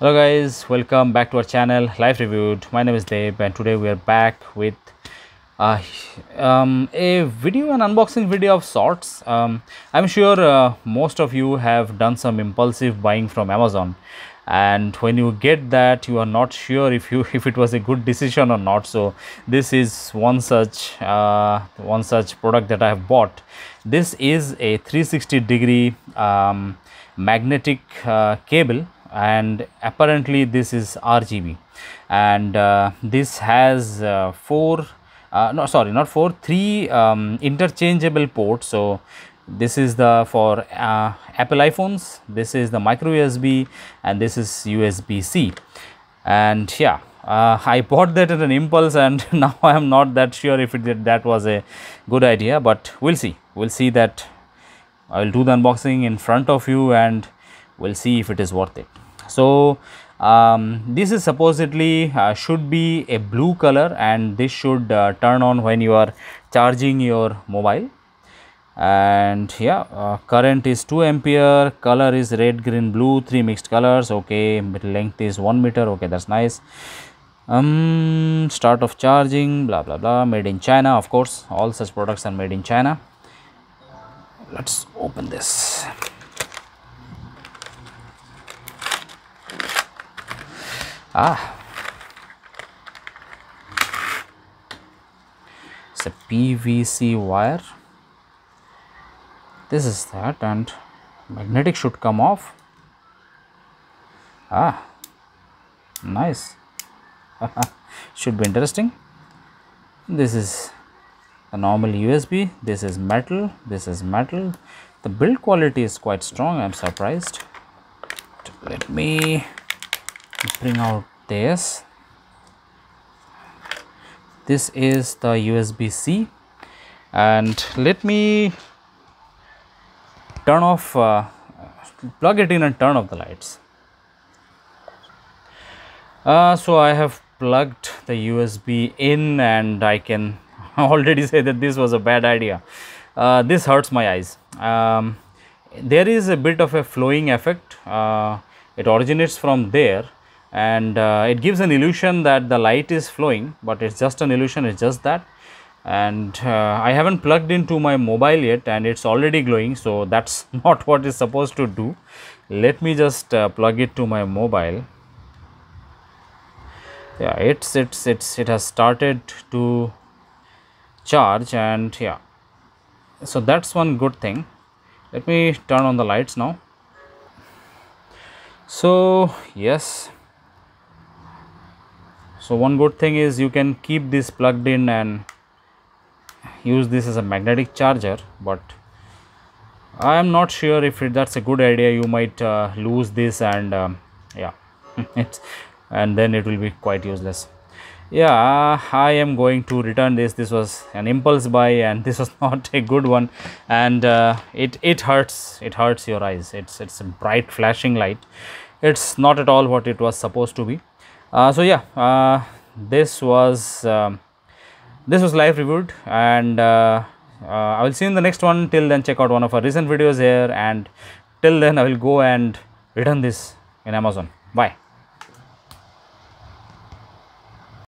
hello guys welcome back to our channel live reviewed my name is Dave and today we are back with uh, um, a video an unboxing video of sorts um, I'm sure uh, most of you have done some impulsive buying from Amazon and when you get that you are not sure if you if it was a good decision or not so this is one such uh, one such product that I have bought this is a 360 degree um, magnetic uh, cable and apparently this is RGB and uh, this has uh, four uh, no sorry not four three um, interchangeable ports so this is the for uh, Apple iPhones this is the micro USB and this is USB-C and yeah uh, I bought that at an impulse and now I am not that sure if it did, that was a good idea but we'll see we'll see that I will do the unboxing in front of you and we'll see if it is worth it so um, this is supposedly uh, should be a blue color and this should uh, turn on when you are charging your mobile and yeah uh, current is 2 ampere color is red green blue three mixed colors okay length is 1 meter okay that's nice um start of charging blah blah blah made in china of course all such products are made in china let's open this Ah. It's a PVC wire. This is that and magnetic should come off. Ah. Nice. should be interesting. This is a normal USB. This is metal. This is metal. The build quality is quite strong. I'm surprised. Let me bring out this this is the USB-C and let me turn off uh, plug it in and turn off the lights uh, so I have plugged the USB in and I can already say that this was a bad idea uh, this hurts my eyes um, there is a bit of a flowing effect uh, it originates from there and uh, it gives an illusion that the light is flowing but it's just an illusion it's just that and uh, I haven't plugged into my mobile yet and it's already glowing so that's not what it's supposed to do let me just uh, plug it to my mobile yeah it's it's it's it has started to charge and yeah so that's one good thing let me turn on the lights now so yes so one good thing is you can keep this plugged in and use this as a magnetic charger but I am not sure if it, that's a good idea you might uh, lose this and um, yeah and then it will be quite useless yeah uh, I am going to return this this was an impulse buy and this was not a good one and uh, it it hurts it hurts your eyes it's it's a bright flashing light it's not at all what it was supposed to be uh, so yeah uh, this was um, this was live reviewed and uh, uh, I will see you in the next one till then check out one of our recent videos here and till then I will go and return this in Amazon bye